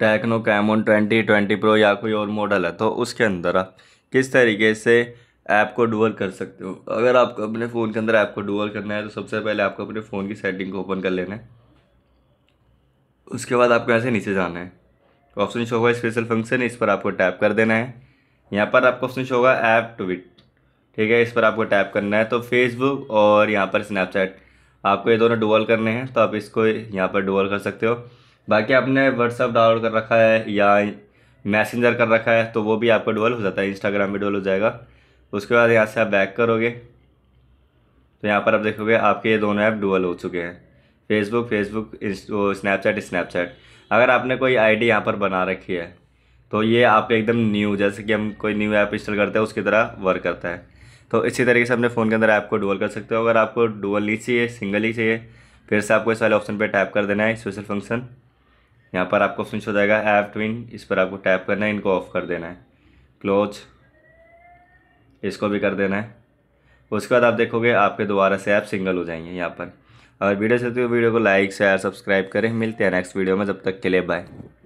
techno Camon twenty twenty pro या कोई और मॉडल है तो उसके अंदर आप किस तरीके से ऐप को डुअल कर सकते हो अगर आपको अपने फ़ोन के अंदर ऐप को डुअल करना है तो सबसे पहले आपको अपने फ़ोन की सेटिंग को ओपन कर लेना है उसके बाद आपको ऐसे नीचे जाना है ऑप्शन शो होगा स्पेशल फंक्शन इस पर आपको टैप कर देना है यहाँ पर आपको ऑप्शन शो होगा ऐप ट्विट ठीक है इस पर आपको टैप करना है तो फेसबुक और यहाँ पर स्नैपचैट आपको ये दोनों डुअल करने हैं तो आप इसको यहाँ पर डुअल कर सकते हो बाकी आपने व्हाट्सअप डाउनलोड कर रखा है या मैसेंजर कर रखा है तो वो भी आपका डुअल हो जाता है इंस्टाग्राम भी डोल हो जाएगा उसके बाद यहाँ से आप बैक करोगे तो यहाँ पर आप देखोगे आपके ये दोनों ऐप डुअल हो चुके हैं फेसबुक फेसबुक स्नैपचैट स्नैपचैट अगर आपने कोई आईडी यहाँ पर बना रखी है तो ये आपका एकदम न्यू जैसे कि हम कोई न्यू ऐप इंस्टॉल करते हैं उसकी तरह वर्क करता है तो इसी तरीके से अपने फ़ोन के अंदर ऐप को डुअल कर सकते हो अगर आपको डुअल नहीं चाहिए सिंगल ही चाहिए फिर से आपको इस वाले ऑप्शन पर टैप कर देना है स्पेशल फंक्शन यहाँ पर आपको स्विच हो जाएगा ऐप ट्विन इस पर आपको टैप करना है इनको ऑफ़ कर देना है क्लोज इसको भी कर देना है उसके बाद आप देखोगे आपके दोबारा से ऐप सिंगल हो जाएंगे यहाँ पर और वीडियो चलती हुई वीडियो को लाइक शेयर सब्सक्राइब करें मिलते हैं नेक्स्ट वीडियो में जब तक के लिए बाय